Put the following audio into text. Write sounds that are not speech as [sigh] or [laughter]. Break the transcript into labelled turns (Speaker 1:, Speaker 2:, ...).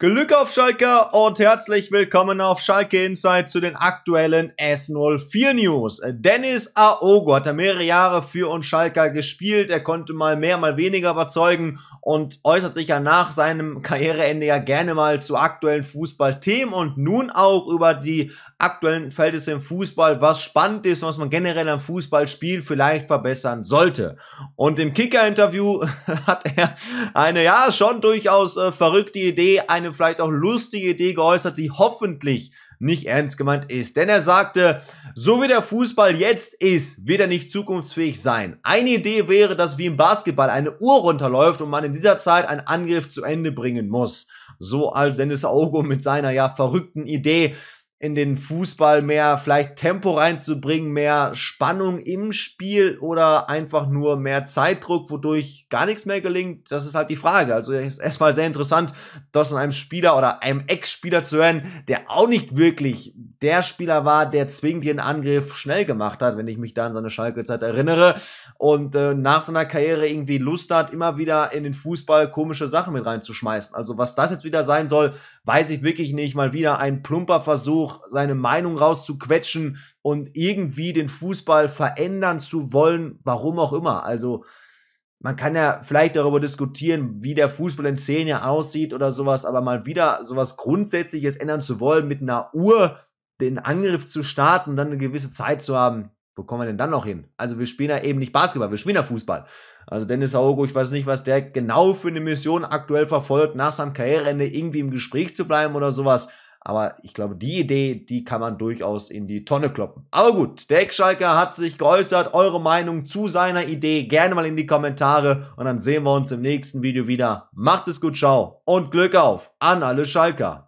Speaker 1: Glück auf Schalke und herzlich willkommen auf Schalke Insight zu den aktuellen S04 News. Dennis Aogo hat mehrere Jahre für uns Schalke gespielt. Er konnte mal mehr, mal weniger überzeugen und äußert sich ja nach seinem Karriereende ja gerne mal zu aktuellen Fußballthemen und nun auch über die aktuellen Verhältnisse im Fußball, was spannend ist, was man generell am Fußballspiel vielleicht verbessern sollte. Und im Kicker-Interview [laughs] hat er eine ja schon durchaus äh, verrückte Idee, eine vielleicht auch lustige Idee geäußert, die hoffentlich nicht ernst gemeint ist. Denn er sagte, so wie der Fußball jetzt ist, wird er nicht zukunftsfähig sein. Eine Idee wäre, dass wie im Basketball eine Uhr runterläuft und man in dieser Zeit einen Angriff zu Ende bringen muss. So als Dennis Augo mit seiner ja verrückten Idee in den Fußball mehr vielleicht Tempo reinzubringen, mehr Spannung im Spiel oder einfach nur mehr Zeitdruck, wodurch gar nichts mehr gelingt, das ist halt die Frage. Also ist erstmal sehr interessant, das von einem Spieler oder einem Ex-Spieler zu hören, der auch nicht wirklich der Spieler war, der zwingend ihren Angriff schnell gemacht hat, wenn ich mich da an seine Schalke-Zeit erinnere und äh, nach seiner Karriere irgendwie Lust hat, immer wieder in den Fußball komische Sachen mit reinzuschmeißen. Also was das jetzt wieder sein soll, weiß ich wirklich nicht. Mal wieder ein plumper Versuch, auch seine Meinung rauszuquetschen und irgendwie den Fußball verändern zu wollen, warum auch immer. Also man kann ja vielleicht darüber diskutieren, wie der Fußball in zehn Jahren aussieht oder sowas, aber mal wieder sowas Grundsätzliches ändern zu wollen, mit einer Uhr den Angriff zu starten und dann eine gewisse Zeit zu haben, wo kommen wir denn dann noch hin? Also wir spielen ja eben nicht Basketball, wir spielen ja Fußball. Also Dennis Aogo, ich weiß nicht, was der genau für eine Mission aktuell verfolgt, nach seinem Karriereende irgendwie im Gespräch zu bleiben oder sowas. Aber ich glaube, die Idee, die kann man durchaus in die Tonne kloppen. Aber gut, der Ex-Schalker hat sich geäußert. Eure Meinung zu seiner Idee gerne mal in die Kommentare. Und dann sehen wir uns im nächsten Video wieder. Macht es gut, ciao und Glück auf an alle Schalker.